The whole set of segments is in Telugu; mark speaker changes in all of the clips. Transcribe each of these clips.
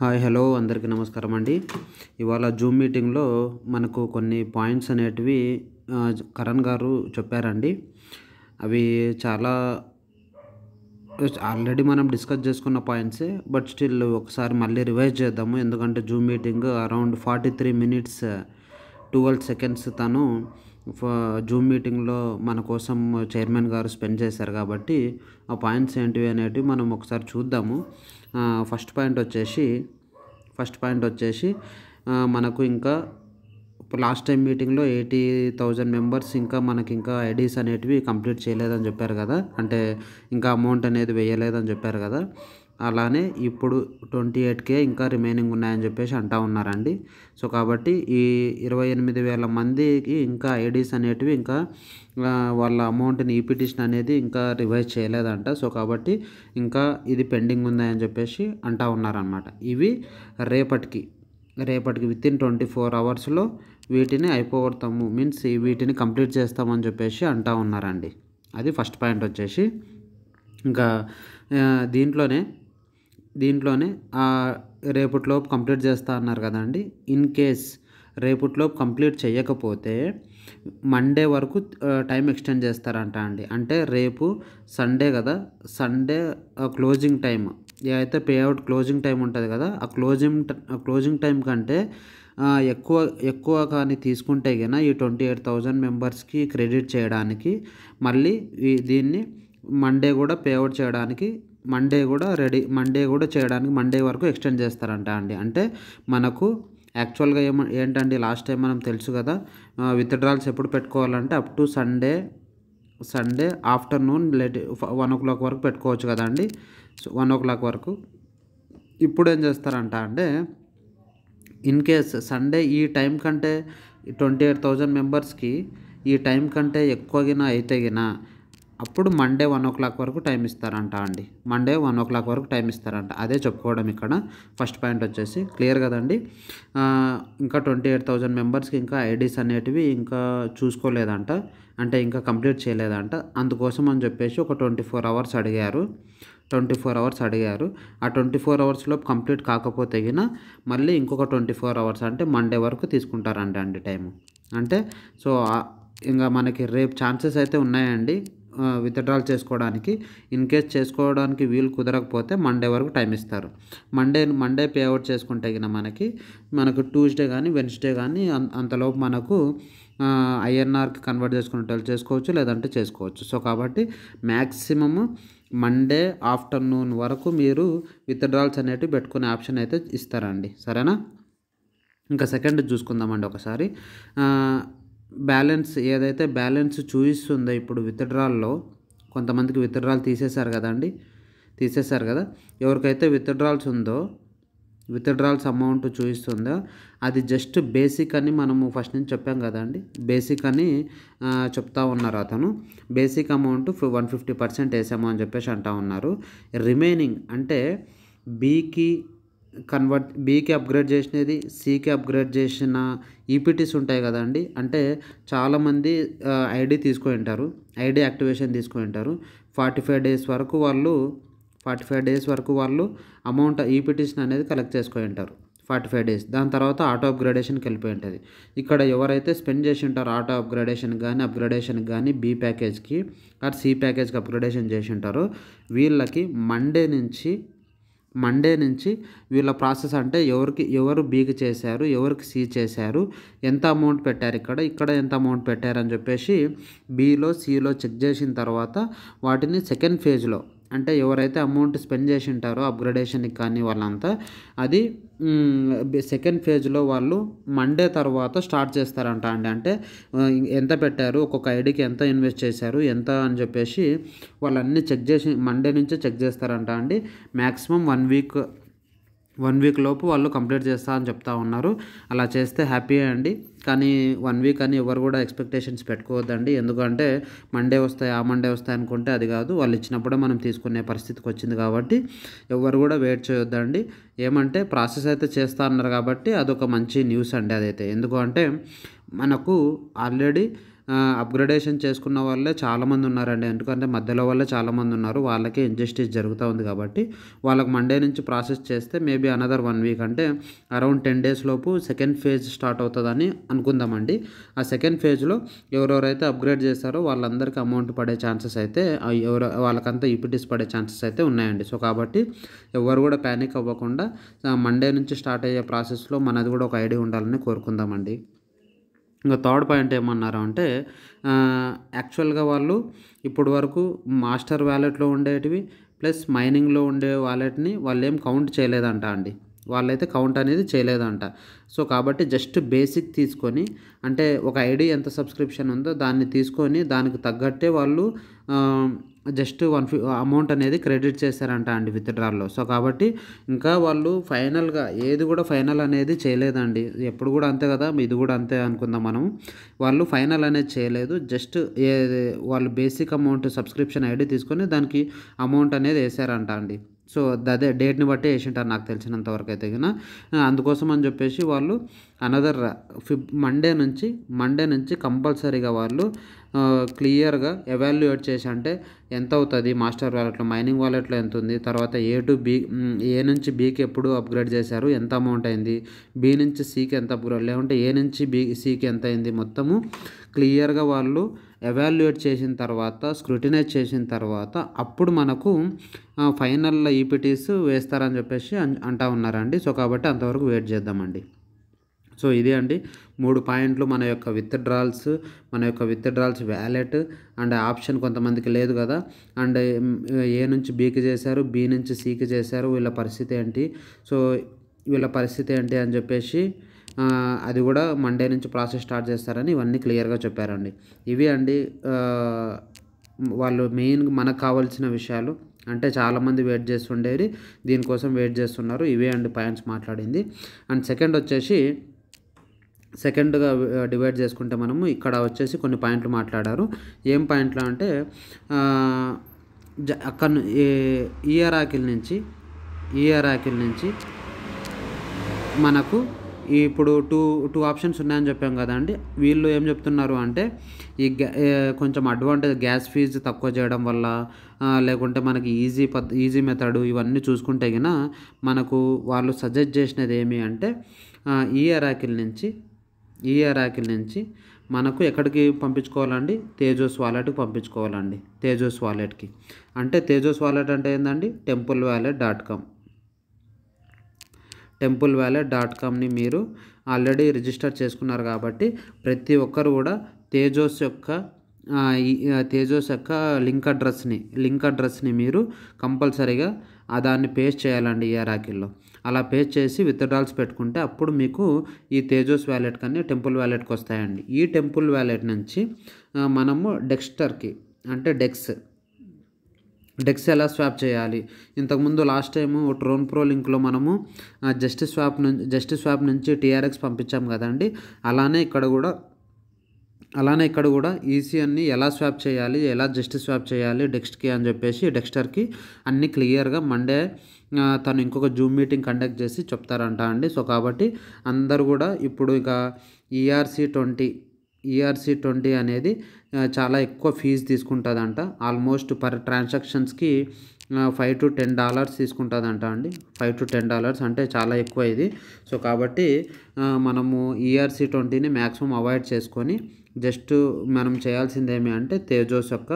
Speaker 1: హాయ్ హలో అందరికీ నమస్కారం అండి ఇవాళ జూమ్ మీటింగ్లో మనకు కొన్ని పాయింట్స్ అనేటివి కరణ్ గారు చెప్పారండి అవి చాలా ఆల్రెడీ మనం డిస్కస్ చేసుకున్న పాయింట్సే బట్ స్టిల్ ఒకసారి మళ్ళీ రివైజ్ చేద్దాము ఎందుకంటే Zoom meeting around forty three minutes twelve seconds తను జూమ్ మీటింగ్లో మన కోసం చైర్మన్ గారు స్పెండ్ చేశారు కాబట్టి ఆ పాయింట్స్ ఏంటివి అనేటివి మనం ఒకసారి చూద్దాము ఫస్ట్ పాయింట్ వచ్చేసి ఫస్ట్ పాయింట్ వచ్చేసి మనకు ఇంకా లాస్ట్ టైం మీటింగ్లో ఎయిటీ థౌజండ్ మెంబర్స్ ఇంకా మనకి ఇంకా ఐడీస్ అనేటివి కంప్లీట్ చేయలేదని చెప్పారు కదా అంటే ఇంకా అమౌంట్ అనేది వేయలేదని చెప్పారు కదా అలానే ఇప్పుడు ట్వంటీ ఎయిట్కే ఇంకా రిమైనింగ్ ఉన్నాయని చెప్పేసి అంటూ ఉన్నారండి సో కాబట్టి ఈ ఇరవై ఎనిమిది వేల మందికి ఇంకా ఐడీస్ అనేటివి ఇంకా వాళ్ళ అమౌంట్ని ఈపిటిషన్ అనేది ఇంకా రివైజ్ చేయలేదంట సో కాబట్టి ఇంకా ఇది పెండింగ్ ఉందని చెప్పేసి అంటూ ఉన్నారనమాట ఇవి రేపటికి రేపటికి విత్ ఇన్ ట్వంటీ ఫోర్ అవర్స్లో వీటిని అయిపోగొడతాము మీన్స్ వీటిని కంప్లీట్ చేస్తామని చెప్పేసి అంటూ ఉన్నారండి అది ఫస్ట్ పాయింట్ వచ్చేసి ఇంకా దీంట్లోనే దీంట్లోనే రేపటిలోపు కంప్లీట్ చేస్తా అన్నారు కదండి ఇన్ కేస్ రేపటిలోపు కంప్లీట్ చేయకపోతే మండే వరకు టైం ఎక్స్టెండ్ చేస్తారంట అండి అంటే రేపు సండే కదా సండే క్లోజింగ్ టైం ఏదైతే పేఅవుట్ క్లోజింగ్ టైం ఉంటుంది కదా ఆ క్లోజింగ్ క్లోజింగ్ టైం కంటే ఎక్కువ ఎక్కువ కానీ తీసుకుంటే కన్నా ఈ ట్వంటీ ఎయిట్ థౌజండ్ మెంబర్స్కి క్రెడిట్ చేయడానికి మళ్ళీ దీన్ని మండే కూడా పేఅవుట్ చేయడానికి మండే కూడా రెడీ మండే కూడా చేయడానికి మండే వరకు ఎక్స్టెండ్ చేస్తారంట అండి అంటే మనకు యాక్చువల్గా ఏమ ఏంటండి లాస్ట్ టైం మనం తెలుసు కదా విత్డ్రాల్స్ ఎప్పుడు పెట్టుకోవాలంటే up to Sunday Sunday afternoon late one o'clock వరకు పెట్టుకోవచ్చు కదండి సో వన్ ఓ క్లాక్ వరకు ఇప్పుడు ఏం చేస్తారంట అంటే ఇన్ కేస్ సండే ఈ టైం కంటే ట్వంటీ ఎయిట్ థౌజండ్ మెంబర్స్కి ఈ టైం కంటే ఎక్కువగినా గినా అప్పుడు మండే వన్ ఓ క్లాక్ వరకు టైం ఇస్తారంట అండి మండే వన్ ఓ క్లాక్ వరకు టైం ఇస్తారంట అదే చెప్పుకోవడం ఇక్కడ ఫస్ట్ పాయింట్ వచ్చేసి క్లియర్ కదండి ఇంకా ట్వంటీ ఎయిట్ థౌజండ్ మెంబర్స్కి ఇంకా ఐడీస్ అనేటివి ఇంకా చూసుకోలేదంట అంటే ఇంకా కంప్లీట్ చేయలేదంట అందుకోసం అని చెప్పేసి ఒక ట్వంటీ ఫోర్ అవర్స్ అడిగారు ట్వంటీ ఫోర్ అవర్స్ అడిగారు ఆ ట్వంటీ ఫోర్ అవర్స్లో కంప్లీట్ కాకపోతే గిన మళ్ళీ ఇంకొక ట్వంటీ ఫోర్ అవర్స్ అంటే మండే వరకు తీసుకుంటారంట అండి టైము అంటే సో ఇంకా మనకి రేపు ఛాన్సెస్ అయితే ఉన్నాయండి విత్డ్రాల్ చేసుకోవడానికి ఇన్ కేస్ చేసుకోవడానికి వీలు కుదరకపోతే మండే వరకు టైం ఇస్తారు మండే మండే పే అవుట్ చేసుకుంటే కింద మనకి మనకు ట్యూస్డే కానీ వెన్స్డే కానీ అంతలోపు మనకు ఐఎన్ఆర్కి కన్వర్ట్ చేసుకునేటట్లు చేసుకోవచ్చు లేదంటే చేసుకోవచ్చు సో కాబట్టి మ్యాక్సిమమ్ మండే ఆఫ్టర్నూన్ వరకు మీరు విత్డ్రాల్స్ అనేటివి పెట్టుకునే ఆప్షన్ అయితే ఇస్తారండి సరేనా ఇంకా సెకండ్ చూసుకుందామండి ఒకసారి బ్యాలెన్స్ ఏదైతే బ్యాలెన్స్ చూపిస్తుందో ఇప్పుడు విత్డ్రాల్లో కొంతమందికి విత్డ్రాల్ తీసేశారు కదండి తీసేశారు కదా ఎవరికైతే విత్డ్రాల్స్ ఉందో విత్డ్రాల్స్ అమౌంట్ చూపిస్తుందో అది జస్ట్ బేసిక్ అని మనము ఫస్ట్ నుంచి చెప్పాం కదండి బేసిక్ అని చెప్తా ఉన్నారు అతను basic amount one fifty percent వేసాము అని చెప్పేసి అంటా ఉన్నారు రిమైనింగ్ అంటే బీకి కన్వర్ట్ బీకి అప్గ్రేడ్ చేసినది సికి అప్గ్రేడ్ చేసిన ఈపీటీస్ e ఉంటాయి కదండి అంటే చాలామంది ఐడి తీసుకొని ఉంటారు ఐడి యాక్టివేషన్ తీసుకొని ఉంటారు ఫార్టీ ఫైవ్ డేస్ వరకు వాళ్ళు ఫార్టీ ఫైవ్ డేస్ వరకు వాళ్ళు అమౌంట్ ఈపీటీస్ని e అనేది కలెక్ట్ చేసుకొని ఉంటారు ఫార్టీ ఫైవ్ డేస్ దాని తర్వాత ఆటో అప్గ్రేడేషన్కి వెళ్ళిపోయి ఉంటుంది ఇక్కడ ఎవరైతే స్పెండ్ చేసి ఉంటారో ఆటో అప్గ్రేడేషన్ కానీ అప్గ్రేడేషన్ కానీ బీ ప్యాకేజ్కి ఆర్ సి ప్యాకేజ్కి అప్గ్రేడేషన్ చేసి ఉంటారో వీళ్ళకి మండే నుంచి మండే నుంచి వీళ్ళ ప్రాసెస్ అంటే ఎవరికి ఎవరు బీకి చేశారు ఎవరికి సీ చేశారు ఎంత అమౌంట్ పెట్టారు ఇక్కడ ఇక్కడ ఎంత అమౌంట్ పెట్టారని చెప్పేసి బీలో సిలో చెక్ చేసిన తర్వాత వాటిని సెకండ్ ఫేజ్లో అంటే ఎవరైతే అమౌంట్ స్పెండ్ చేసి ఉంటారో అప్గ్రేడేషన్కి కానీ వాళ్ళంతా అది సెకండ్ ఫేజ్లో వాళ్ళు మండే తర్వాత స్టార్ట్ చేస్తారంట అండి అంటే ఎంత పెట్టారు ఒక్కొక్క ఐడికి ఎంత ఇన్వెస్ట్ చేశారు ఎంత అని చెప్పేసి వాళ్ళన్నీ చెక్ చేసి మండే నుంచే చెక్ చేస్తారంట అండి maximum one week one week లోపు వాళ్ళు కంప్లీట్ చేస్తా అని చెప్తా ఉన్నారు అలా చేస్తే హ్యాపీ అండి కానీ వన్ వీక్ అని ఎవరు కూడా ఎక్స్పెక్టేషన్స్ పెట్టుకోవద్దండి ఎందుకంటే మండే వస్తాయి ఆ మండే వస్తాయి అనుకుంటే అది కాదు వాళ్ళు ఇచ్చినప్పుడే మనం తీసుకునే పరిస్థితికి వచ్చింది కాబట్టి ఎవరు కూడా వెయిట్ చేయొద్దండి ఏమంటే ప్రాసెస్ అయితే చేస్తా అన్నారు కాబట్టి అదొక మంచి న్యూస్ అండి అదైతే ఎందుకంటే మనకు ఆల్రెడీ అప్గ్రేడేషన్ చేసుకున్న వాళ్ళే చాలామంది ఉన్నారండి ఎందుకంటే మధ్యలో వాళ్ళే చాలామంది ఉన్నారు వాళ్ళకే ఇంజస్టిస్ జరుగుతూ ఉంది కాబట్టి వాళ్ళకి మండే నుంచి ప్రాసెస్ చేస్తే మేబీ అనదర్ వన్ వీక్ అంటే అరౌండ్ టెన్ డేస్ లోపు సెకండ్ ఫేజ్ స్టార్ట్ అవుతుందని అనుకుందామండి ఆ సెకండ్ ఫేజ్లో ఎవరెవరైతే అప్గ్రేడ్ చేస్తారో వాళ్ళందరికీ అమౌంట్ పడే ఛాన్సెస్ అయితే ఎవరు వాళ్ళకంతా ఈపిటీస్ e పడే ఛాన్సెస్ అయితే ఉన్నాయండి సో కాబట్టి ఎవరు కూడా ప్యానిక్ అవ్వకుండా మండే నుంచి స్టార్ట్ అయ్యే ప్రాసెస్లో మనది కూడా ఒక ఐడియా ఉండాలని కోరుకుందామండి ఇంకా థర్డ్ పాయింట్ ఏమన్నారు అంటే యాక్చువల్గా వాళ్ళు ఇప్పటి వరకు మాస్టర్ వ్యాలెట్లో ఉండేటివి ప్లస్ మైనింగ్లో ఉండే వాలెట్ని వాళ్ళు ఏం కౌంట్ చేయలేదంట అండి వాళ్ళైతే కౌంట్ అనేది చేయలేదంట సో కాబట్టి జస్ట్ బేసిక్ తీసుకొని అంటే ఒక ఐడి ఎంత సబ్స్క్రిప్షన్ ఉందో దాన్ని తీసుకొని దానికి తగ్గట్టే వాళ్ళు జస్ట్ వన్ అమౌంట్ అనేది క్రెడిట్ చేశారంట అండి విత్డ్రాల్లో సో కాబట్టి ఇంకా వాళ్ళు ఫైనల్గా ఏది కూడా ఫైనల్ అనేది చేయలేదండి ఎప్పుడు కూడా అంతే కదా ఇది కూడా అంతే అనుకుందాం మనం వాళ్ళు ఫైనల్ అనేది చేయలేదు జస్ట్ ఏ వాళ్ళు బేసిక్ అమౌంట్ సబ్స్క్రిప్షన్ ఐడి తీసుకొని దానికి అమౌంట్ అనేది వేసారంట అండి సో అదే డేట్ని బట్టి వేసింటారు నాకు తెలిసినంత వరకు అయితే కదా అందుకోసం అని చెప్పేసి వాళ్ళు అనదర్ ఫిఫ్ మండే నుంచి మండే నుంచి కంపల్సరీగా వాళ్ళు క్లియర్గా ఎవాల్యుయేట్ చేసి అంటే ఎంత అవుతుంది మాస్టర్ వాలెట్లో మైనింగ్ వాలెట్లో ఎంత ఉంది తర్వాత ఏ టు బి ఏ నుంచి బీకి ఎప్పుడు అప్గ్రేడ్ చేశారు ఎంత అమౌంట్ అయింది బి నుంచి సీకి ఎంత అప్గ్రేడ్ లేకుంటే ఏ నుంచి బి సీకి ఎంత అయింది మొత్తము క్లియర్గా వాళ్ళు ఎవాల్యుయేట్ చేసిన తర్వాత స్క్రూటినైజ్ చేసిన తర్వాత అప్పుడు మనకు ఫైనల్ ఈపీటీస్ e వేస్తారని చెప్పేసి అంటా ఉన్నారండి సో కాబట్టి అంతవరకు వెయిట్ చేద్దామండి సో ఇదే అండి మూడు పాయింట్లు మన యొక్క విత్డ్రాల్స్ మన యొక్క విత్డ్రాల్స్ వ్యాలెట్ అండ్ ఆప్షన్ కొంతమందికి లేదు కదా అండ్ ఏ నుంచి బీకి చేశారు బీ నుంచి సీకి చేశారు వీళ్ళ పరిస్థితి ఏంటి సో వీళ్ళ పరిస్థితి ఏంటి అని చెప్పేసి అది కూడా మండే నుంచి ప్రాసెస్ స్టార్ట్ చేస్తారని ఇవన్నీ క్లియర్గా చెప్పారండి ఇవి అండి వాళ్ళు మెయిన్ మనకు కావాల్సిన విషయాలు అంటే చాలామంది వెయిట్ చేస్తుండేది దీనికోసం వెయిట్ చేస్తున్నారు ఇవే అండి పాయింట్స్ మాట్లాడింది అండ్ సెకండ్ వచ్చేసి సెకండ్గా డివైడ్ చేసుకుంటే మనము ఇక్కడ వచ్చేసి కొన్ని పాయింట్లు మాట్లాడారు ఏం పాయింట్లు అంటే అక్కడ ఈఆర్ ఆకిల్ నుంచి ఈఆర్ ఆకిల్ నుంచి మనకు ఇప్పుడు టూ టూ ఆప్షన్స్ ఉన్నాయని చెప్పాం కదండి వీళ్ళు ఏం చెప్తున్నారు అంటే ఈ కొంచెం అడ్వాంటేజ్ గ్యాస్ ఫీజు తక్కువ చేయడం వల్ల లేకుంటే మనకి ఈజీ పద్ ఈజీ మెథడ్ ఇవన్నీ చూసుకుంటే గిన మనకు వాళ్ళు సజెస్ట్ చేసినది ఏమి అంటే ఈ అరాకిల్ నుంచి ఈ అరాకిల్ నుంచి మనకు ఎక్కడికి పంపించుకోవాలండి తేజోస్ వాలెట్కి పంపించుకోవాలండి తేజోస్ వాలెట్కి అంటే తేజోస్ వాలెట్ అంటే ఏంటండి temple wallet dot com temple wallet dot కామ్ని మీరు ఆల్రెడీ రిజిస్టర్ చేసుకున్నారు కాబట్టి ప్రతి ఒక్కరు కూడా తేజోస్ యొక్క తేజోస్ యొక్క లింక్ అడ్రస్ని లింక్ అడ్రస్ని మీరు కంపల్సరీగా దాన్ని పేస్ట్ చేయాలండి ఈ రాకిల్లో అలా పేస్ట్ చేసి విత్డ్రాల్స్ పెట్టుకుంటే అప్పుడు మీకు ఈ తేజోస్ వ్యాలెట్ కానీ టెంపుల్ వ్యాలెట్కి వస్తాయండి ఈ టెంపుల్ వ్యాలెట్ నుంచి మనము డెక్స్టర్కి అంటే డెక్స్ డెక్స్ ఎలా స్వాప్ చేయాలి ఇంతకుముందు లాస్ట్ టైము ట్రోన్ ప్రో లింక్లో మనము జస్ట్ స్వాప్ నుంచి జస్ట్ స్వాప్ నుంచి టీఆర్ఎక్స్ పంపించాం కదండి అలానే ఇక్కడ కూడా అలానే ఇక్కడ కూడా ఈసీఎన్ని ఎలా స్వాప్ చేయాలి ఎలా జస్ట్ స్వాప్ చేయాలి డెక్స్ట్కి అని చెప్పేసి డెక్స్టర్కి అన్నీ క్లియర్గా మండే తను ఇంకొక జూమ్ మీటింగ్ కండక్ట్ చేసి చెప్తారంట అండి సో కాబట్టి అందరు కూడా ఇప్పుడు ఇక ERC twenty ERC e twenty అనేది చాలా ఎక్కువ ఫీజు తీసుకుంటుందంట ఆల్మోస్ట్ పర్ ట్రాన్సాక్షన్స్కి ఫైవ్ టు టెన్ డాలర్స్ తీసుకుంటుందంట అండి ఫైవ్ టు టెన్ డాలర్స్ అంటే చాలా ఎక్కువ ఇది సో కాబట్టి మనము ఈఆర్సీ ట్వంటీని మ్యాక్సిమం అవాయిడ్ చేసుకొని జస్ట్ మనం చేయాల్సింది ఏమి అంటే తేజోస్ యొక్క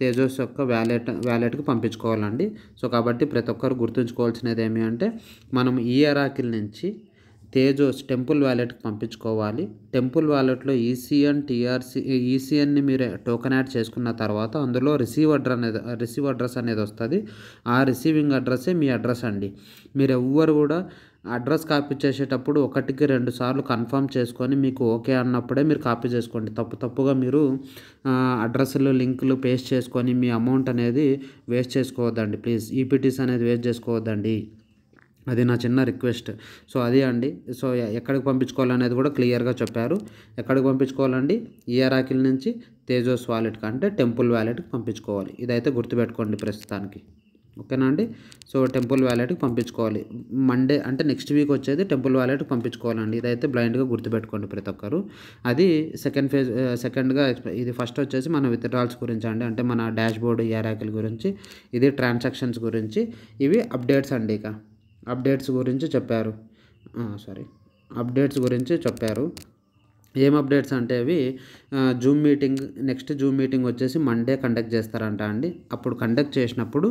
Speaker 1: తేజోస్ యొక్క వ్యాలెట్ వ్యాలెట్కి పంపించుకోవాలండి సో కాబట్టి ప్రతి ఒక్కరు గుర్తుంచుకోవాల్సినది ఏమి అంటే మనం ఈఆర్ఆకిల్ e నుంచి తేజోస్ టెంపుల్ వ్యాలెట్కి పంపించుకోవాలి టెంపుల్ వ్యాలెట్లో ఈసీఎన్ టీఆర్సీ ఈసీఎన్ని మీరు టోకెన్ యాడ్ చేసుకున్న తర్వాత అందులో రిసీవ్ అడ్ర అనేది రిసీవ్ అడ్రస్ అనేది వస్తుంది ఆ రిసీవింగ్ అడ్రస్సే మీ అడ్రస్ అండి మీరు ఎవ్వరు కూడా అడ్రస్ కాపీ చేసేటప్పుడు ఒకటికి రెండు సార్లు కన్ఫర్మ్ చేసుకొని మీకు ఓకే అన్నప్పుడే మీరు కాపీ చేసుకోండి తప్పు తప్పుగా మీరు అడ్రస్లు లింకులు పేస్ట్ చేసుకొని మీ అమౌంట్ అనేది వేస్ట్ చేసుకోవద్దండి ప్లీజ్ ఈపీటీస్ అనేది వేస్ట్ చేసుకోవద్దండి అది నా చిన్న రిక్వెస్ట్ సో అదే అండి సో ఎక్కడికి పంపించుకోవాలనేది కూడా క్లియర్గా చెప్పారు ఎక్కడికి పంపించుకోవాలండి ఇయరాకిల్ నుంచి తేజోస్ వాలెట్కి అంటే టెంపుల్ వ్యాలెట్కి పంపించుకోవాలి ఇదైతే గుర్తుపెట్టుకోండి ప్రస్తుతానికి ఓకేనా అండి సో టెంపుల్ వ్యాలెట్కి పంపించుకోవాలి మండే అంటే నెక్స్ట్ వీక్ వచ్చేది టెంపుల్ వ్యాలెట్కి పంపించుకోవాలండి ఇదైతే బ్లైండ్గా గుర్తుపెట్టుకోండి ప్రతి ఒక్కరు అది సెకండ్ ఫేజ్ సెకండ్గా ఇది ఫస్ట్ వచ్చేసి మన విత్డ్రాల్స్ గురించి అండి అంటే మన డాష్ బోర్డు ఏరాకిల్ గురించి ఇది ట్రాన్సాక్షన్స్ గురించి ఇవి అప్డేట్స్ అండి ఇక అప్డేట్స్ గురించి చెప్పారు సారీ అప్డేట్స్ గురించి చెప్పారు ఏం అప్డేట్స్ అంటే అవి zoom meeting next zoom meeting వచ్చేసి మండే కండక్ట్ చేస్తారంట అండి అప్పుడు కండక్ట్ చేసినప్పుడు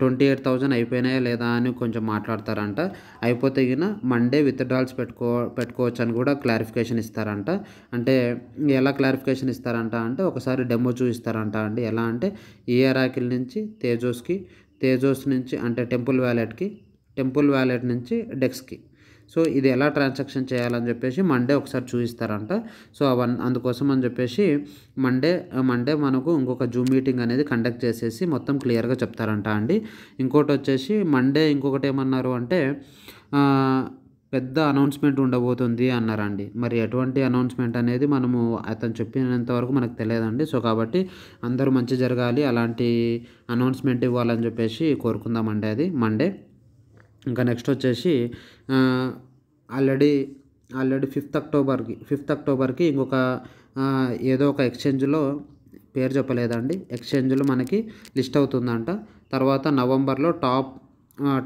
Speaker 1: ట్వంటీ ఎయిట్ థౌజండ్ అయిపోయినాయా లేదా అని కొంచెం మాట్లాడతారంట అయిపోతే గిన మండే విత్డ్రాల్స్ పెట్టుకో పెట్టుకోవచ్చు అని కూడా క్లారిఫికేషన్ ఇస్తారంట అంటే ఎలా క్లారిఫికేషన్ ఇస్తారంట అంటే ఒకసారి డెమో చూపిస్తారంట అండి ఎలా అంటే ఈ అరాకిల్ నుంచి తేజోస్కి తేజోస్ నుంచి అంటే టెంపుల్ వ్యాలెట్కి టెంపుల్ వ్యాలెట్ నుంచి డెక్స్కి సో ఇది ఎలా ట్రాన్సాక్షన్ చేయాలని చెప్పేసి మండే ఒకసారి చూపిస్తారంట సో అవన్నీ అందుకోసం అని చెప్పేసి మండే మండే మనకు ఇంకొక జూమ్ మీటింగ్ అనేది కండక్ట్ చేసేసి మొత్తం క్లియర్గా చెప్తారంట అండి ఇంకోటి వచ్చేసి మండే ఇంకొకటి ఏమన్నారు అంటే పెద్ద అనౌన్స్మెంట్ ఉండబోతుంది అన్నారండి మరి ఎటువంటి అనౌన్స్మెంట్ అనేది మనము అతను చెప్పినంత వరకు మనకు తెలియదండి సో కాబట్టి అందరూ మంచి జరగాలి అలాంటి అనౌన్స్మెంట్ ఇవ్వాలని చెప్పేసి కోరుకుందామండి అది మండే ఇంకా నెక్స్ట్ వచ్చేసి ఆల్రెడీ ఆల్రెడీ ఫిఫ్త్ అక్టోబర్కి ఫిఫ్త్ అక్టోబర్కి ఇంకొక ఏదో ఒక ఎక్స్చేంజ్లో పేరు చెప్పలేదండి ఎక్స్చేంజ్లో మనకి లిస్ట్ అవుతుందంట తర్వాత నవంబర్లో టాప్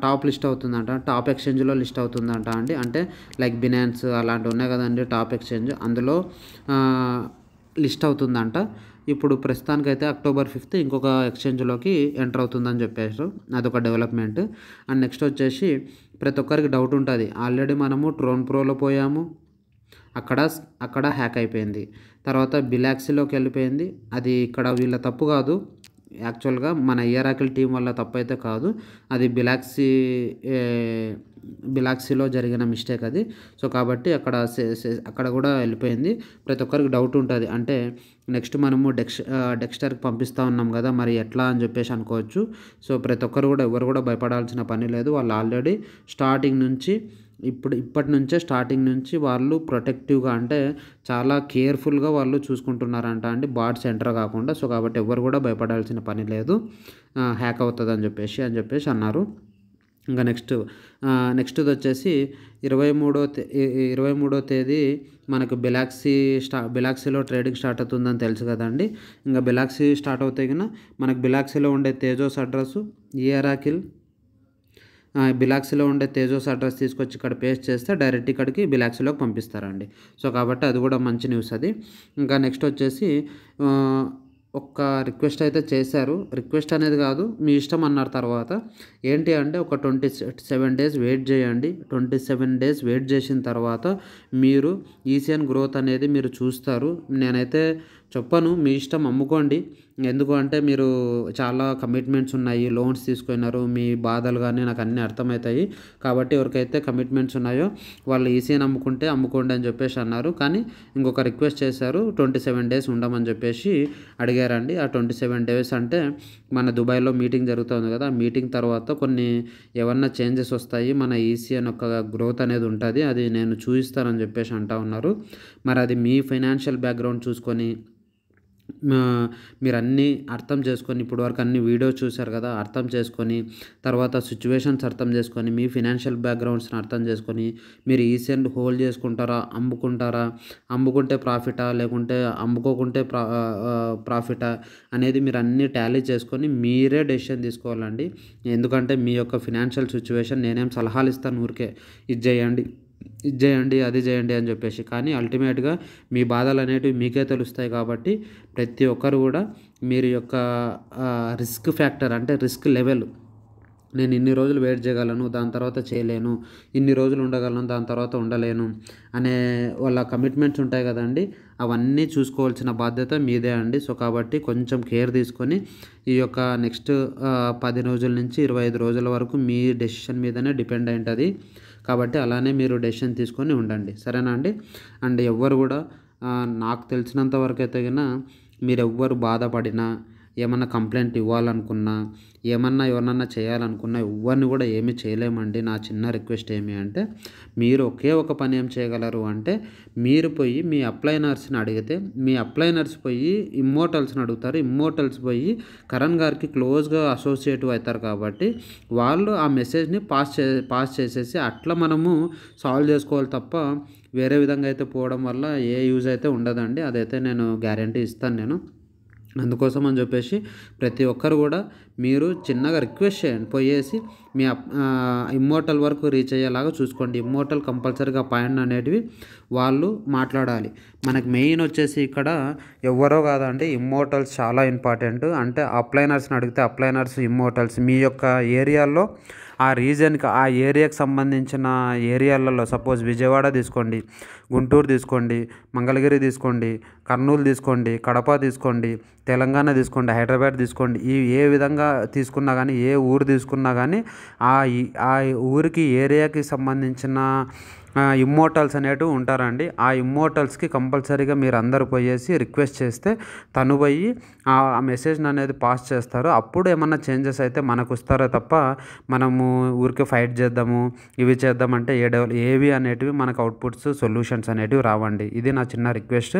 Speaker 1: టాప్ లిస్ట్ అవుతుందంట టాప్ ఎక్స్చేంజ్లో లిస్ట్ అవుతుందంట అండి అంటే లైక్ బినాన్స్ అలాంటివి ఉన్నాయి కదండి టాప్ ఎక్స్చేంజ్ అందులో లిస్ట్ అవుతుందంట ఇప్పుడు ప్రస్తుతానికైతే అక్టోబర్ ఫిఫ్త్ ఇంకొక ఎక్స్చేంజ్లోకి ఎంటర్ అవుతుందని చెప్పేసారు అదొక డెవలప్మెంట్ అండ్ నెక్స్ట్ వచ్చేసి ప్రతి ఒక్కరికి డౌట్ ఉంటుంది ఆల్రెడీ మనము ట్రోన్ ప్రోలో పోయాము అక్కడ అక్కడ హ్యాక్ అయిపోయింది తర్వాత బిలాక్సీలోకి వెళ్ళిపోయింది అది ఇక్కడ వీళ్ళ తప్పు కాదు యాక్చువల్గా మన ఇయరాకిల్ టీం వల్ల తప్పైతే కాదు అది బిలాక్సీ బిలాక్సీలో జరిగిన మిస్టేక్ అది సో కాబట్టి అక్కడ అక్కడ కూడా వెళ్ళిపోయింది ప్రతి ఒక్కరికి డౌట్ ఉంటుంది అంటే నెక్స్ట్ మనము డెక్స్ డెక్స్టర్కి పంపిస్తూ ఉన్నాం కదా మరి ఎట్లా అని చెప్పేసి అనుకోవచ్చు సో ప్రతి ఒక్కరు కూడా ఎవరు కూడా భయపడాల్సిన పని లేదు వాళ్ళు ఆల్రెడీ స్టార్టింగ్ నుంచి ఇప్పుడు ఇప్పటి నుంచే స్టార్టింగ్ నుంచి వాళ్ళు ప్రొటెక్టివ్గా అంటే చాలా కేర్ఫుల్గా వాళ్ళు చూసుకుంటున్నారంట అండి బాడ్స్ సెంటర్ కాకుండా సో కాబట్టి ఎవరు కూడా భయపడాల్సిన పని లేదు హ్యాక్ అవుతుంది అని చెప్పేసి అని చెప్పేసి అన్నారు ఇంకా నెక్స్ట్ నెక్స్ట్ది వచ్చేసి ఇరవై మూడో ఇరవై మూడో తేదీ మనకు బిలాక్సీ స్టా బిలాక్సీలో ట్రేడింగ్ స్టార్ట్ అవుతుందని తెలుసు కదండి ఇంకా బిలాక్సీ స్టార్ట్ అవుతే కన్నా మనకు బిలాక్సీలో ఉండే తేజోస్ అడ్రస్ ఇయరాకిల్ బిలాక్సీలో ఉండే తేజోస్ అడ్రస్ తీసుకొచ్చి ఇక్కడ పేస్ట్ చేస్తే డైరెక్ట్ ఇక్కడికి బిలాక్సీలోకి పంపిస్తారండి సో కాబట్టి అది కూడా మంచి న్యూస్ అది ఇంకా నెక్స్ట్ వచ్చేసి ఒక రిక్వెస్ట్ అయితే చేశారు రిక్వెస్ట్ అనేది కాదు మీ ఇష్టం అన్నారు తర్వాత ఏంటి అంటే ఒక ట్వంటీ సెవెన్ డేస్ వెయిట్ చేయండి ట్వంటీ సెవెన్ డేస్ వెయిట్ చేసిన తర్వాత మీరు ఈసీఎన్ గ్రోత్ అనేది మీరు చూస్తారు నేనైతే చెప్పను మీ ఇష్టం అమ్ముకోండి ఎందుకు అంటే మీరు చాలా కమిట్మెంట్స్ ఉన్నాయి లోన్స్ తీసుకున్నారు మీ బాధలు కానీ నాకు అన్నీ అర్థమవుతాయి కాబట్టి ఎవరికైతే కమిట్మెంట్స్ ఉన్నాయో వాళ్ళు ఈసీని అమ్ముకుంటే అమ్ముకోండి అని చెప్పేసి అన్నారు కానీ ఇంకొక రిక్వెస్ట్ చేశారు ట్వంటీ సెవెన్ డేస్ ఉండమని చెప్పేసి అడిగారండి ఆ ట్వంటీ సెవెన్ డేస్ అంటే మన దుబాయ్లో మీటింగ్ జరుగుతుంది కదా ఆ మీటింగ్ తర్వాత కొన్ని ఏమన్నా చేంజెస్ వస్తాయి మన ఈసీ అని ఒక గ్రోత్ అనేది ఉంటుంది అది నేను చూపిస్తానని చెప్పేసి అంటా ఉన్నారు మరి అది మీ ఫైనాన్షియల్ బ్యాక్గ్రౌండ్ చూసుకొని మీరు అన్నీ అర్థం చేసుకొని ఇప్పుడు వరకు అన్ని వీడియోస్ చూశారు కదా అర్థం చేసుకొని తర్వాత సిచ్యువేషన్స్ అర్థం చేసుకొని మీ ఫినాన్షియల్ బ్యాక్గ్రౌండ్స్ని అర్థం చేసుకొని మీరు ఈసెంట్ హోల్డ్ చేసుకుంటారా అమ్ముకుంటారా అమ్ముకుంటే ప్రాఫిటా లేకుంటే అమ్ముకోకుంటే ప్రా ప్రాఫిటా అనేది మీరు అన్నీ టాలీ చేసుకొని మీరే డెసిషన్ తీసుకోవాలండి ఎందుకంటే మీ యొక్క ఫినాన్షియల్ సిచ్యువేషన్ నేనేం సలహాలు ఇస్తాను ఊరికే ఇది చేయండి ఇది చేయండి అది చేయండి అని చెప్పేసి కానీ అల్టిమేట్గా మీ బాధలు అనేటివి మీకే తెలుస్తాయి కాబట్టి ప్రతి ఒక్కరు కూడా మీరు యొక్క రిస్క్ ఫ్యాక్టర్ అంటే రిస్క్ లెవెల్ నేను ఇన్ని రోజులు వెయిట్ చేయగలను దాని తర్వాత చేయలేను ఇన్ని రోజులు ఉండగలను దాని తర్వాత ఉండలేను అనే వాళ్ళ కమిట్మెంట్స్ ఉంటాయి కదండి అవన్నీ చూసుకోవాల్సిన బాధ్యత మీదే అండి సో కాబట్టి కొంచెం కేర్ తీసుకొని ఈ యొక్క నెక్స్ట్ పది రోజుల నుంచి ఇరవై ఐదు రోజుల వరకు మీ డెసిషన్ మీదనే డిపెండ్ అయి ఉంటుంది కాబట్టి అలానే మీరు డెసిషన్ తీసుకొని ఉండండి సరేనా అండి అండ్ ఎవ్వరు కూడా నాకు తెలిసినంత వరకు అయితే మీరు ఎవ్వరు బాధపడినా ఏమన్నా కంప్లైంట్ ఇవ్వాలనుకున్నా ఏమన్నా ఎవరన్నా చేయాలనుకున్నా ఎవరిని కూడా ఏమీ చేయలేమండి నా చిన్న రిక్వెస్ట్ ఏమి అంటే మీరు ఒకే ఒక పని ఏం చేయగలరు అంటే మీరు పోయి మీ అప్లైనర్స్ని అడిగితే మీ అప్లైనర్స్ పోయి ఇమ్మోటల్స్ని అడుగుతారు ఇమ్మోటల్స్ పోయి కరణ్ గారికి క్లోజ్గా అసోసియేట్ అవుతారు కాబట్టి వాళ్ళు ఆ మెసేజ్ని పాస్ చే పాస్ చేసేసి అట్లా మనము సాల్వ్ చేసుకోవాలి తప్ప వేరే విధంగా అయితే పోవడం వల్ల ఏ యూజ్ అయితే ఉండదండి అదైతే నేను గ్యారంటీ ఇస్తాను నేను అందుకోసం అని చెప్పేసి ప్రతి ఒక్కరు కూడా మీరు చిన్నగా రిక్వెస్ట్ చేయండి పోయేసి మీ ఇమ్మోటల్ వరకు రీచ్ అయ్యేలాగా చూసుకోండి ఇమ్మోటల్ కంపల్సరీగా పాయింట్ అనేటివి వాళ్ళు మాట్లాడాలి మనకు మెయిన్ వచ్చేసి ఇక్కడ ఎవరో కాదండి ఇమ్మోటల్స్ చాలా ఇంపార్టెంట్ అంటే అప్లైనర్స్ని అడిగితే అప్లైనర్స్ ఇమ్మోటల్స్ మీ యొక్క ఏరియాలో ఆ రీజన్కి ఆ ఏరియాకి సంబంధించిన ఏరియాలలో సపోజ్ విజయవాడ తీసుకోండి గుంటూరు తీసుకోండి మంగళగిరి తీసుకోండి కర్నూలు తీసుకోండి కడప తీసుకోండి తెలంగాణ తీసుకోండి హైదరాబాద్ తీసుకోండి ఈ ఏ విధంగా తీసుకున్నా కానీ ఏ ఊరు తీసుకున్నా కానీ ఆ ఆ ఊరికి ఏరియాకి సంబంధించిన ఇమ్మోటల్స్ అనేటివి ఉంటారండి ఆ ఇమ్మోటల్స్కి కంపల్సరీగా మీరు అందరు పోయేసి రిక్వెస్ట్ చేస్తే తను పోయి ఆ మెసేజ్ని అనేది పాస్ చేస్తారు అప్పుడు ఏమన్నా చేంజెస్ అయితే మనకు వస్తారో తప్ప మనము ఊరికే ఫైట్ చేద్దాము ఇవి చేద్దామంటే ఏ డెవలప్ ఏవి అనేటివి మనకు అవుట్పుట్స్ సొల్యూషన్స్ అనేటివి రావండి ఇది నా చిన్న రిక్వెస్ట్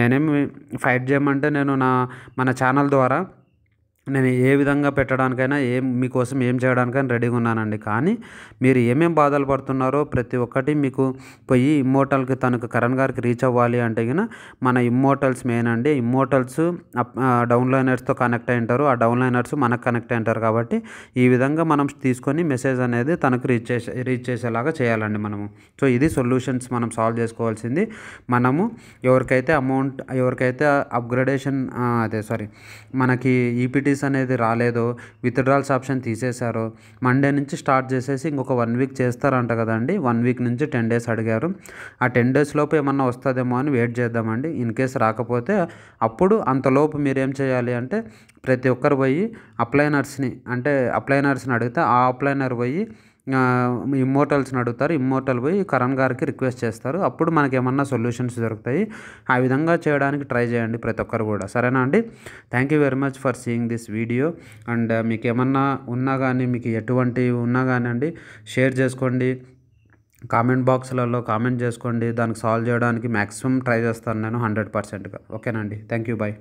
Speaker 1: నేనేమి ఫైట్ చేయమంటే నేను నా మన ఛానల్ ద్వారా నేను ఏ విధంగా పెట్టడానికైనా ఏం మీకోసం ఏం చేయడానికైనా రెడీగా ఉన్నానండి కానీ మీరు ఏమేం బాధలు పడుతున్నారో ప్రతి ఒక్కటి మీకు పోయి ఇమ్మోటల్కి తనకు కరణ్ గారికి రీచ్ అవ్వాలి అంటే కన్నా మన ఇమ్మోటల్స్ మెయిన్ అండి ఇమ్మోటల్స్ డౌన్లైనర్స్తో కనెక్ట్ అయి ఉంటారు ఆ డౌన్లైనర్స్ మనకు కనెక్ట్ అయి ఉంటారు కాబట్టి ఈ విధంగా మనం తీసుకొని మెసేజ్ అనేది తనకు రీచ్ చేసే రీచ్ చేసేలాగా చేయాలండి మనము సో ఇది సొల్యూషన్స్ మనం సాల్వ్ చేసుకోవాల్సింది మనము ఎవరికైతే అమౌంట్ ఎవరికైతే అప్గ్రేడేషన్ అదే సారీ మనకి ఈపీటీ నోటీస్ అనేది రాలేదో విత్డ్రాల్స్ ఆప్షన్ తీసేశారో మండే నుంచి స్టార్ట్ చేసేసి ఇంకొక వన్ వీక్ చేస్తారంట కదండి వన్ వీక్ నుంచి టెన్ డేస్ అడిగారు ఆ టెన్ డేస్ లోపు ఏమన్నా వస్తుందేమో అని వెయిట్ చేద్దామండి ఇన్ కేస్ రాకపోతే అప్పుడు అంతలోపు మీరేం చేయాలి అంటే ప్రతి ఒక్కరు పోయి అప్లైనర్స్ని అంటే అప్లైనర్స్ని అడిగితే ఆ అప్లైనర్ పోయి ఇమ్మోటల్స్ని అడుగుతారు ఇమ్మోటల్ పోయి కరణ్ గారికి రిక్వెస్ట్ చేస్తారు అప్పుడు మనకి ఏమన్నా సొల్యూషన్స్ దొరుకుతాయి ఆ విధంగా చేయడానికి ట్రై చేయండి ప్రతి ఒక్కరు కూడా సరేనా అండి thank you very much for seeing this video and మీకు ఏమన్నా ఉన్నా కానీ మీకు ఎటువంటివి ఉన్నా కానీ అండి షేర్ చేసుకోండి కామెంట్ బాక్స్లలో కామెంట్ చేసుకోండి దానికి సాల్వ్ చేయడానికి మ్యాక్సిమం ట్రై చేస్తాను నేను హండ్రెడ్ పర్సెంట్గా ఓకేనండి థ్యాంక్ యూ బాయ్